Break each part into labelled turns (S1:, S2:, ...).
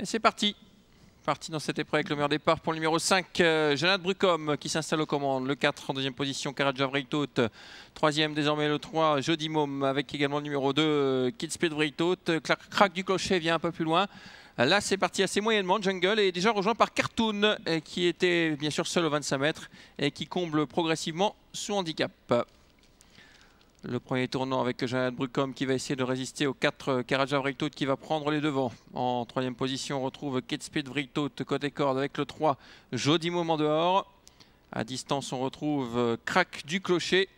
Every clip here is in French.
S1: Et c'est parti parti dans cette épreuve avec le meilleur départ pour le numéro 5, euh, Jonathan Brucom qui s'installe aux commandes. Le 4 en deuxième position, Karadja Vritout. Troisième désormais le 3, Jody Mom avec également le numéro 2, Kidspeed Vritout. Crac, du clocher vient un peu plus loin. Là, c'est parti assez moyennement. Jungle est déjà rejoint par Cartoon, euh, qui était bien sûr seul aux 25 mètres et qui comble progressivement son handicap. Le premier tournant avec Jeannette Brucom qui va essayer de résister aux 4 euh, Karaja qui va prendre les devants. En troisième position, on retrouve Speed Vriktot côté corde avec le 3, Jody Moment dehors. À distance, on retrouve euh, Crac du Clocher.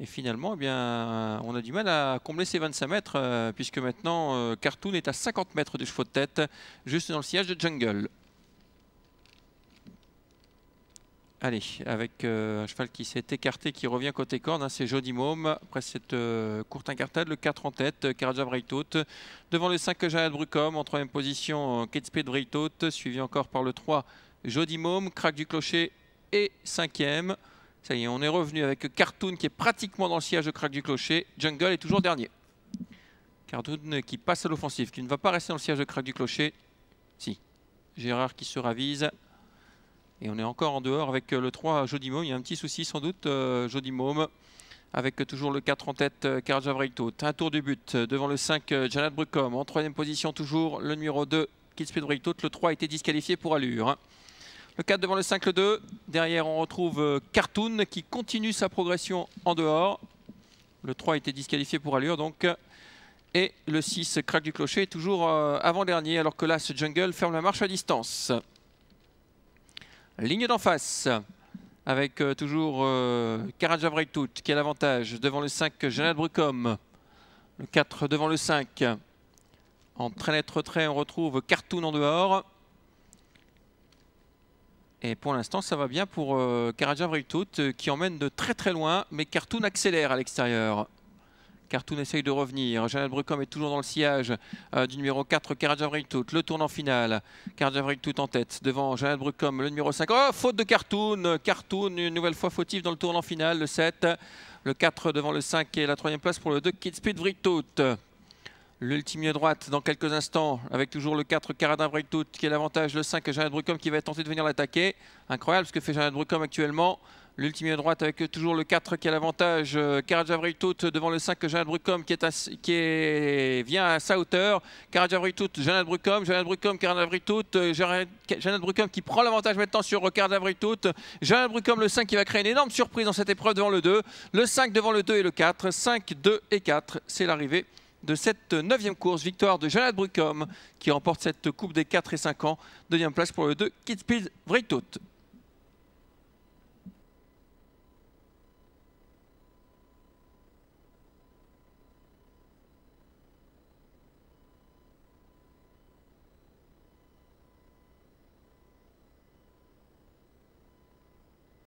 S1: Et finalement, eh bien, on a du mal à combler ces 25 mètres euh, puisque maintenant, Cartoon est à 50 mètres du chevaux de tête, juste dans le sillage de Jungle. Allez, avec euh, un cheval qui s'est écarté, qui revient côté corne, hein, c'est Jody Môme. Après cette euh, courte incartade, le 4 en tête, euh, Karadja Devant le 5, Jared Brucom. En troisième position, Kate Speed Suivi encore par le 3, Jody Môme. Crac du Clocher et cinquième. Ça y est, on est revenu avec Cartoon qui est pratiquement dans le siège de Crac du Clocher. Jungle est toujours dernier. Cartoon qui passe à l'offensive, qui ne va pas rester dans le siège de crack du Clocher. Si, Gérard qui se ravise. Et on est encore en dehors avec euh, le 3 Jodimome. Il y a un petit souci sans doute, euh, Jodimome avec euh, toujours le 4 en tête, Karja Un tour du but devant le 5, Janet Brucom. En troisième position, toujours le numéro 2, Kitspeed Briktot. Le 3 a été disqualifié pour allure. Hein. Le 4 devant le 5, le 2. Derrière, on retrouve Cartoon qui continue sa progression en dehors. Le 3 a été disqualifié pour allure, donc. Et le 6, Crack du Clocher, toujours avant-dernier, alors que là, ce jungle ferme la marche à distance. Ligne d'en face avec euh, toujours euh, Karadja qui a l'avantage devant le 5, Janet Brucom. Le 4 devant le 5. En net retrait on retrouve Cartoon en dehors. Et pour l'instant, ça va bien pour euh, euh qui emmène de très très loin, mais Cartoon accélère à l'extérieur. Cartoon essaye de revenir. Jeannette Brucom est toujours dans le sillage euh, du numéro 4, Tout. Le tournant final, finale. Tout en tête devant Jeannette Brucom, le numéro 5. Oh, faute de Cartoon. Cartoon, une nouvelle fois fautif dans le tournant final, Le 7, le 4 devant le 5 et la troisième place pour le 2, Kidspeed Tout. L'ultime droite dans quelques instants avec toujours le 4 Caradin Tout qui est l'avantage, le 5 Jeannette Brucom qui va tenter de venir l'attaquer. Incroyable ce que fait Jeannette Brucom actuellement. L'ultime droite avec toujours le 4 qui a l'avantage. Euh, Karadjavritout devant le 5, Jeannette Brucom qui, est qui est, vient à sa hauteur. Karadjavritout, Jeannette Brucom, Jeannette Brucom, Karadjavritout. Euh, Jeannette Brucom qui prend l'avantage maintenant sur euh, Karadjavritout. Jeannette Brucom, le 5 qui va créer une énorme surprise dans cette épreuve devant le 2. Le 5 devant le 2 et le 4. 5, 2 et 4, c'est l'arrivée de cette neuvième course. Victoire de Jeannette Brucom qui remporte cette coupe des 4 et 5 ans. Deuxième place pour le 2, Kidspeed Vritout.